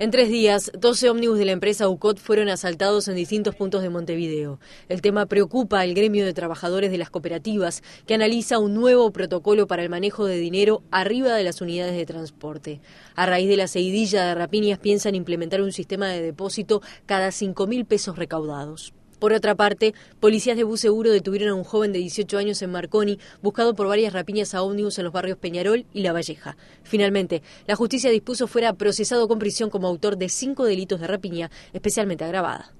En tres días, 12 ómnibus de la empresa UCOT fueron asaltados en distintos puntos de Montevideo. El tema preocupa al gremio de trabajadores de las cooperativas, que analiza un nuevo protocolo para el manejo de dinero arriba de las unidades de transporte. A raíz de la Seidilla de rapiñas, piensan implementar un sistema de depósito cada cinco mil pesos recaudados. Por otra parte, policías de bus seguro detuvieron a un joven de 18 años en Marconi, buscado por varias rapiñas a ómnibus en los barrios Peñarol y La Valleja. Finalmente, la justicia dispuso fuera procesado con prisión como autor de cinco delitos de rapiña especialmente agravada.